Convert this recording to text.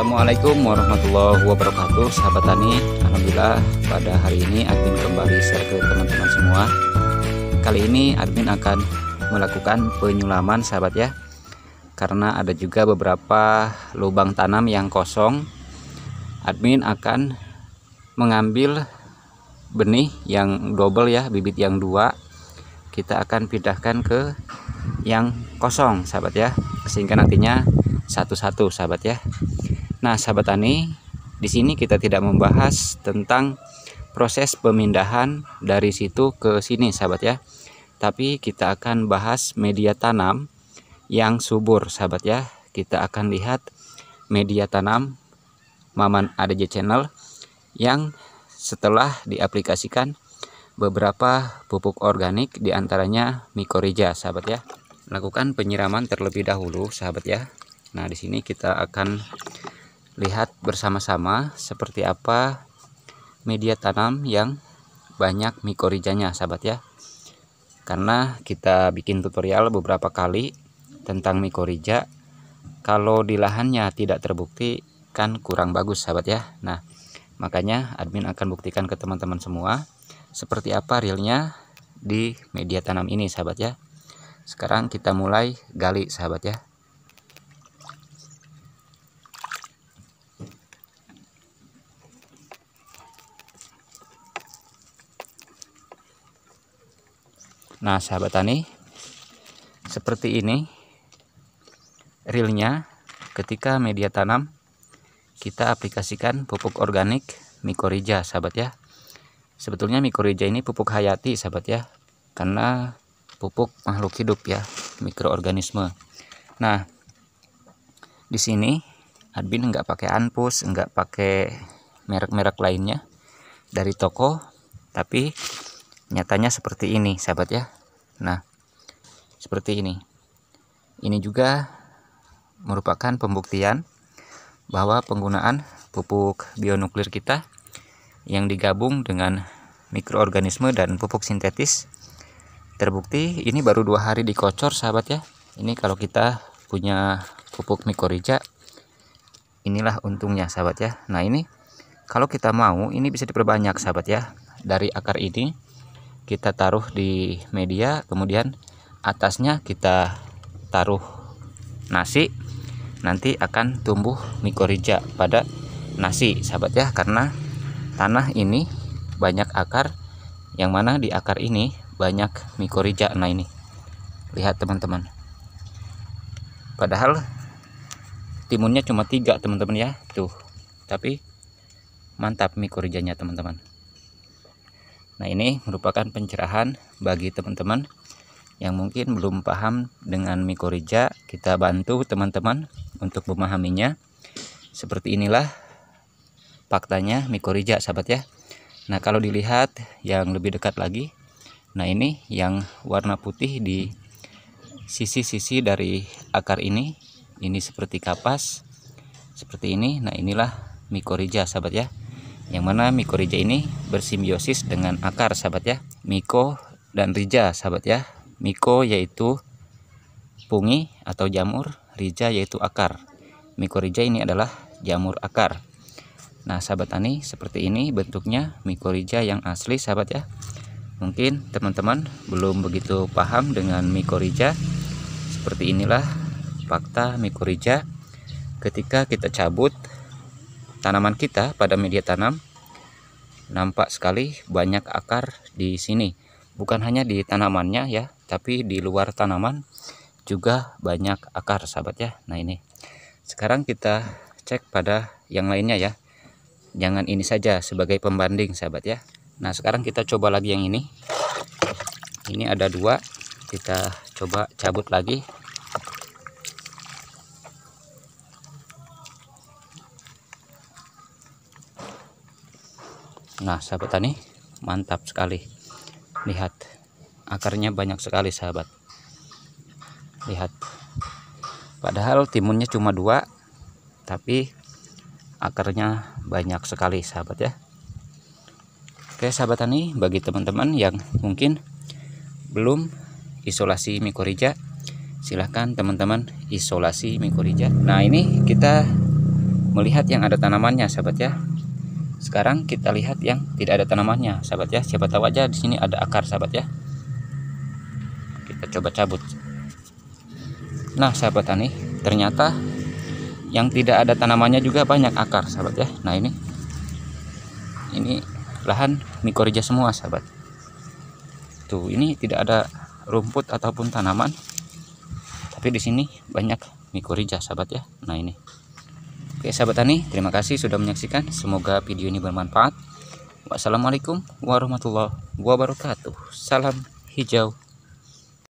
Assalamualaikum warahmatullahi wabarakatuh sahabat tani Alhamdulillah pada hari ini admin kembali share ke teman-teman semua kali ini admin akan melakukan penyulaman sahabat ya karena ada juga beberapa lubang tanam yang kosong admin akan mengambil benih yang double ya bibit yang dua kita akan pindahkan ke yang kosong sahabat ya sehingga nantinya satu-satu sahabat ya Nah, sahabat tani, di sini kita tidak membahas tentang proses pemindahan dari situ ke sini, sahabat ya. Tapi kita akan bahas media tanam yang subur, sahabat ya. Kita akan lihat media tanam Maman ADJ Channel yang setelah diaplikasikan beberapa pupuk organik diantaranya mikorija sahabat ya lakukan penyiraman terlebih dahulu sahabat ya nah di sini kita akan lihat bersama-sama seperti apa media tanam yang banyak mikorijanya, sahabat ya karena kita bikin tutorial beberapa kali tentang mikorija kalau di lahannya tidak terbukti kan kurang bagus sahabat ya nah makanya admin akan buktikan ke teman-teman semua seperti apa realnya di media tanam ini sahabat ya sekarang kita mulai gali sahabat ya nah sahabat tani seperti ini realnya ketika media tanam kita aplikasikan pupuk organik mikorija sahabat ya sebetulnya mikorija ini pupuk hayati sahabat ya karena pupuk makhluk hidup ya mikroorganisme nah di sini admin nggak pakai anpus nggak pakai merek-merek lainnya dari toko tapi nyatanya seperti ini sahabat ya nah seperti ini ini juga merupakan pembuktian bahwa penggunaan pupuk bionuklir kita yang digabung dengan mikroorganisme dan pupuk sintetis terbukti ini baru dua hari dikocor sahabat ya ini kalau kita punya pupuk mikorija inilah untungnya sahabat ya nah ini kalau kita mau ini bisa diperbanyak sahabat ya dari akar ini kita taruh di media kemudian atasnya kita taruh nasi nanti akan tumbuh mikorija pada nasi sahabat ya karena tanah ini banyak akar yang mana di akar ini banyak mikorija nah ini lihat teman-teman padahal timunnya cuma tiga teman-teman ya tuh tapi mantap mikorijanya teman-teman Nah ini merupakan pencerahan bagi teman-teman yang mungkin belum paham dengan mikorija kita bantu teman-teman untuk memahaminya seperti inilah faktanya mikorija sahabat ya Nah kalau dilihat yang lebih dekat lagi nah ini yang warna putih di sisi-sisi dari akar ini ini seperti kapas seperti ini nah inilah mikorija sahabat ya yang mana mikorija ini bersimbiosis dengan akar sahabat ya miko dan rija sahabat ya miko yaitu pungi atau jamur rija yaitu akar mikorija ini adalah jamur akar nah sahabat tani seperti ini bentuknya mikorija yang asli sahabat ya mungkin teman-teman belum begitu paham dengan mikorija seperti inilah fakta mikorija ketika kita cabut tanaman kita pada media tanam nampak sekali banyak akar di sini bukan hanya di tanamannya ya tapi di luar tanaman juga banyak akar sahabat ya nah ini sekarang kita cek pada yang lainnya ya jangan ini saja sebagai pembanding sahabat ya nah sekarang kita coba lagi yang ini ini ada dua kita coba cabut lagi Nah sahabat tani mantap sekali lihat akarnya banyak sekali sahabat lihat padahal timunnya cuma dua tapi akarnya banyak sekali sahabat ya Oke sahabat tani bagi teman-teman yang mungkin belum isolasi mikorija silahkan teman-teman isolasi mikorija nah ini kita melihat yang ada tanamannya sahabat ya sekarang kita lihat yang tidak ada tanamannya, sahabat ya. Siapa tahu aja di sini ada akar, sahabat ya. Kita coba cabut. Nah, sahabat tani, ternyata yang tidak ada tanamannya juga banyak akar, sahabat ya. Nah, ini ini lahan mikorija semua, sahabat. Tuh, ini tidak ada rumput ataupun tanaman. Tapi di sini banyak mikorija, sahabat ya. Nah, ini Oke sahabat tani, terima kasih sudah menyaksikan. Semoga video ini bermanfaat. Wassalamualaikum warahmatullahi wabarakatuh. Salam hijau.